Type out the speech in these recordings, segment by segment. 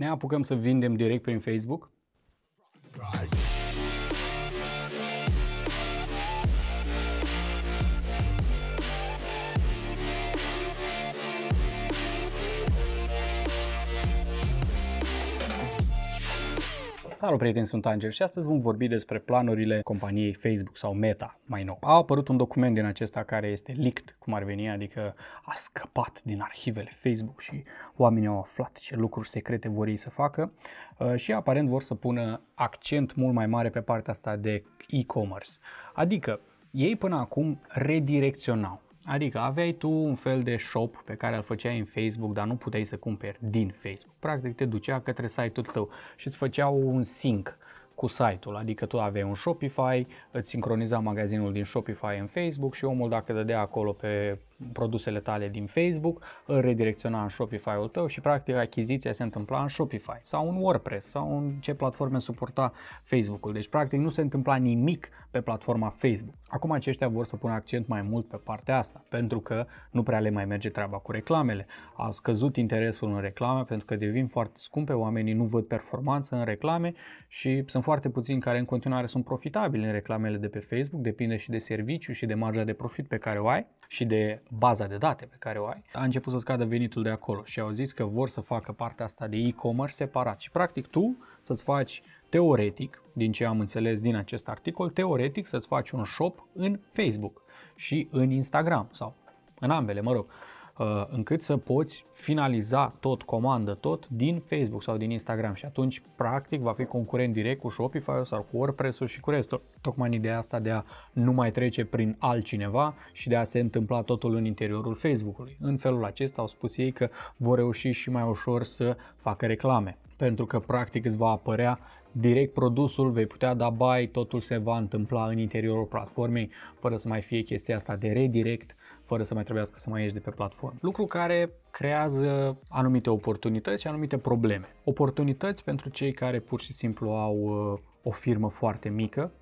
ne apucăm să vindem direct prin Facebook, Salut prieteni, sunt Angel și astăzi vom vorbi despre planurile companiei Facebook sau Meta mai nou. A apărut un document din acesta care este leaked, cum ar veni, adică a scăpat din arhivele Facebook și oamenii au aflat ce lucruri secrete vor ei să facă uh, și aparent vor să pună accent mult mai mare pe partea asta de e-commerce. Adică ei până acum redirecționau Adică aveai tu un fel de shop pe care îl făceai în Facebook, dar nu puteai să cumperi din Facebook. Practic te ducea către site-ul tău și îți făceau un sync cu site-ul, adică tu aveai un Shopify, îți sincroniza magazinul din Shopify în Facebook și omul dacă dădea acolo pe produsele tale din Facebook, îl redirecționa în Shopify-ul tău și practic achiziția se întâmpla în Shopify sau în WordPress sau în ce platforme suporta Facebook-ul. Deci practic nu se întâmpla nimic pe platforma Facebook. Acum aceștia vor să pună accent mai mult pe partea asta pentru că nu prea le mai merge treaba cu reclamele. A scăzut interesul în reclame pentru că devin foarte scumpe, oamenii nu văd performanță în reclame și sunt foarte puțini care în continuare sunt profitabili în reclamele de pe Facebook, depinde și de serviciu și de marja de profit pe care o ai și de baza de date pe care o ai, a început să scadă venitul de acolo și au zis că vor să facă partea asta de e-commerce separat. Și practic tu să-ți faci teoretic, din ce am înțeles din acest articol, teoretic să-ți faci un shop în Facebook și în Instagram sau în ambele, mă rog. Uh, încât să poți finaliza tot, comandă tot din Facebook sau din Instagram și atunci practic va fi concurent direct cu Shopify sau cu WordPress-ul și cu restul. Tocmai în ideea asta de a nu mai trece prin altcineva și de a se întâmpla totul în interiorul Facebook-ului. În felul acesta au spus ei că vor reuși și mai ușor să facă reclame pentru că practic îți va apărea direct produsul, vei putea da bai totul se va întâmpla în interiorul platformei, fără să mai fie chestia asta de redirect fără să mai trebuiască să mai ieși de pe platformă. Lucru care creează anumite oportunități și anumite probleme. Oportunități pentru cei care pur și simplu au uh, o firmă foarte mică,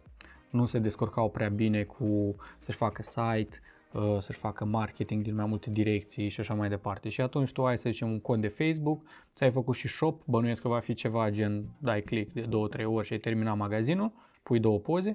nu se descurcau prea bine cu să-și facă site, uh, să-și facă marketing din mai multe direcții și așa mai departe. Și atunci tu ai, să zicem, un cont de Facebook, ți-ai făcut și shop, bănuiesc că va fi ceva gen dai click de 2-3 ori și ai terminat magazinul, pui două poze,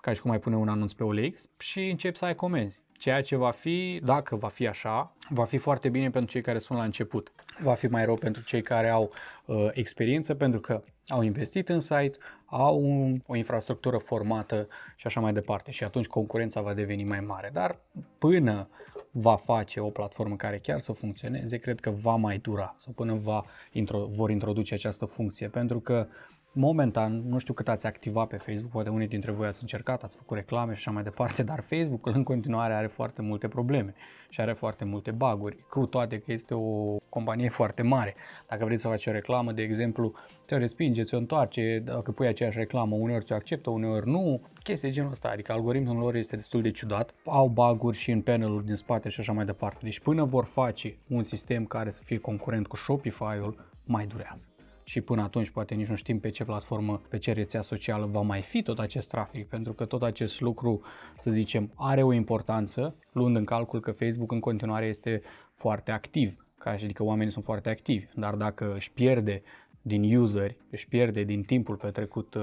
ca și cum ai pune un anunț pe OLX și începi să ai comenzi. Ceea ce va fi, dacă va fi așa, va fi foarte bine pentru cei care sunt la început. Va fi mai rău pentru cei care au uh, experiență, pentru că au investit în site, au un, o infrastructură formată și așa mai departe. Și atunci concurența va deveni mai mare. Dar până va face o platformă care chiar să funcționeze, cred că va mai dura sau până va, intro, vor introduce această funcție. Pentru că momentan, nu știu cât ați activat pe Facebook, poate unii dintre voi ați încercat, ați făcut reclame și așa mai departe, dar Facebook în continuare are foarte multe probleme și are foarte multe baguri, cu toate că este o companie foarte mare. Dacă vreți să faci o reclamă, de exemplu, ți-o respinge, ți-o întoarce, dacă pui aceeași reclamă, uneori ți-o acceptă, uneori nu, chestii genul ăsta, adică algoritmul lor este destul de ciudat, au baguri și în panelul din spate și așa mai departe. Deci până vor face un sistem care să fie concurent cu Shopify-ul, mai durează și până atunci poate nici nu știm pe ce platformă, pe ce rețea socială va mai fi tot acest trafic, pentru că tot acest lucru, să zicem, are o importanță, luând în calcul că Facebook în continuare este foarte activ, ca adică oamenii sunt foarte activi, dar dacă își pierde din useri, își pierde din timpul petrecut, din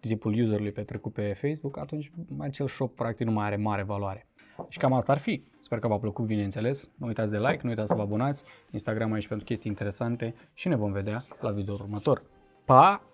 uh, timpul userului petrecut pe Facebook, atunci acel shop practic nu mai are mare valoare. Și cam asta ar fi. Sper că v-a plăcut, bineînțeles. Nu uitați de like, nu uitați să vă abonați. Instagram aici pentru chestii interesante și ne vom vedea la video următor. Pa!